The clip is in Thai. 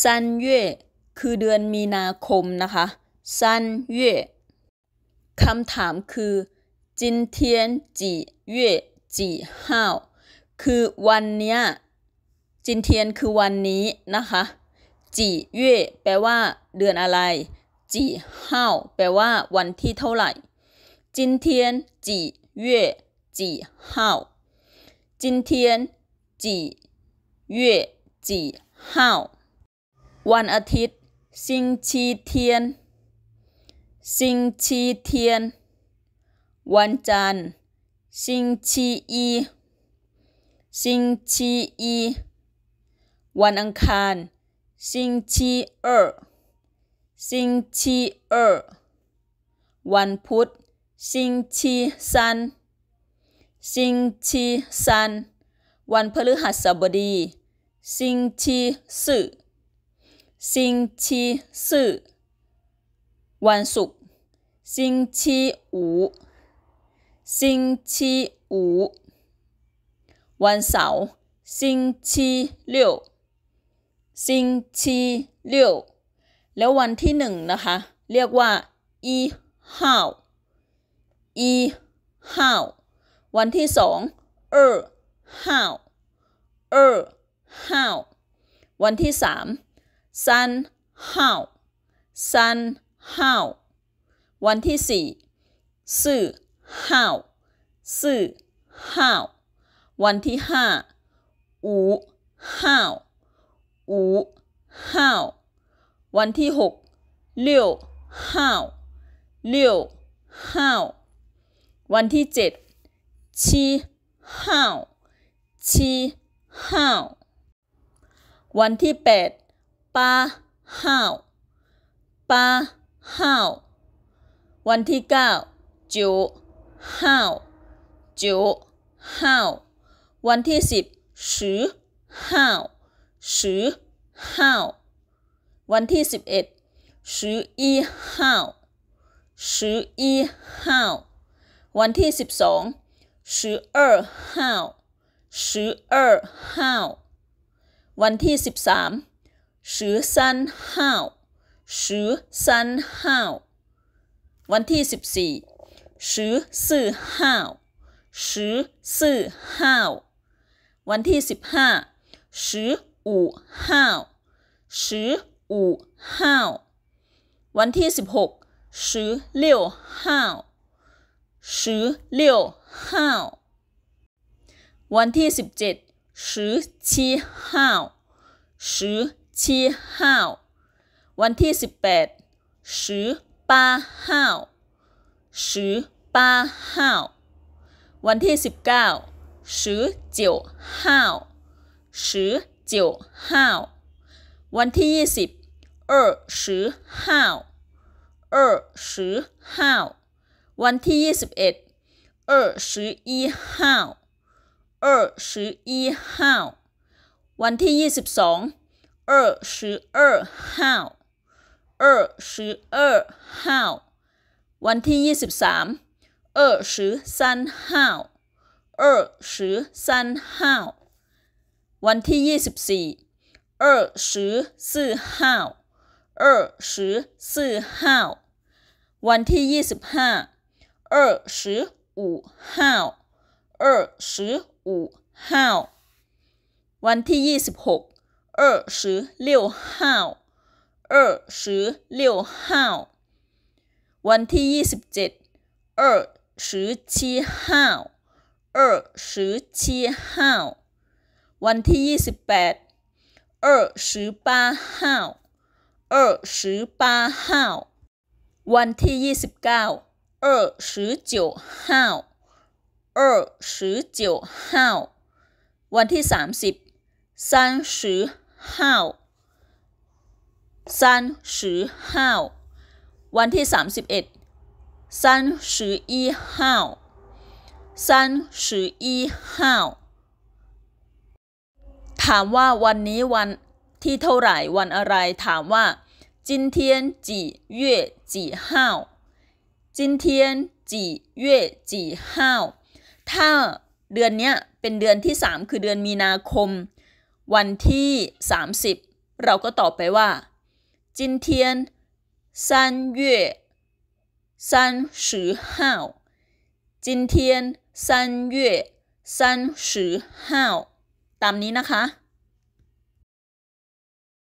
ซันเย่คือเดือนมีนาคมนะคะซันเย่คำถามคือจินเทียนจีเย่จีห้าวคือวันเนี้ยจินเทียนคือวันนี้นะคะจีเย่แปลว่าเดือนอะไรจีห้าวแปลว่าวันที่เท่าไหร่จินเทียนจีเย่จีห้าวจินเทียนจีเย่จีห้าววันอาทิตย์สิงชีเทียนสิงชีเทียน วันจันทร์สิงชีอีสิงชีอี วันอังคารสิงชีเออสิงชีเอ์วันพุธสิงชีซันสิงชีซันวันพฤหัสบดีสิงชีสื่อสิงชีสื่อวันศุกร์สิงชีอูสิงชีอูวันเสาร์สิงชีเลี่ยวสิงชีเลี่ยวแล้ววันที่หนึ่งนะคะ เรียกว่าอีห้าวอีห้าววันที่สองเออห้าวเออห้าววันที่สามซันหฮาซันหฮาวันที่สี่ซื่อเฮาซื่อเฮาวันที่ห้าอูหฮาอูหฮาวันที่หกเลี้ยวหฮาเลี้ยวหฮาวันที่เจ็ดชีหฮาชีหฮาวันที่แปดปาห้าวปาห้าววันที่เก้าจูห้าวจูห้าววันที่สิบสือห้าวสือห้าววันที่สิบเอ็ดสืออีห้าวสืออีห้าววันที่สิบสองสิอเออห้าวสิอเออห้าววันที่สิบสามสือสันห้าวสือสันห้าววันที่สิบสี่สือสื่อห้าวสือสื่อห้าววันที่สิบห้าสืออู่ห้าวสืออู่ห้าววันที่สิบหกสือเลี้ยวห้าวสือเลี้ยวห้าววันที่สิบเจ็ดสือชีห้าวสือชีห้าววันที่สิบแปดสือป้าห้าวสือป้าห้าววันที่้าสือเจียวห้าวสือเจียวห้าววันที่ี่เออสิบห้าวเออสิบห้าววันที่ิบเออสืออีห้าวเออสืออีห้าววันที่ยี่สิบอง二十二号二十二号วันที่ยี่สิบสาม二十三号二十三号วันที่ยี่สิบสี่二十四号二十四号วันที่ยี่สิบห้า二十五号二十五号วันที่ยี่สิบหก二十六号二十六号วันที่ยี่สิบเจ็ด二十七号二十七号วันที่ยี่สิบแปด二十八号二十八号วันที่ยี่สิบเก้า二十九号二十九号วันที่สามสิบ三十 how ิบห้าวันที่ 31ิ1เอ w 3ห้าวถามว่าวันนี้วันที่เท่าไหร่วันอะไรถามว่าจินเทียนจีเย่จีห้าวจินเทียนจีเย่จีห้าวถ้าเดือนนี้เป็นเดือนที่3คือเดือนมีนาคมวันที่ 30 เราก็ตอบไปว่า今天三月三十号今天三月三十号ตามนี้นะคะ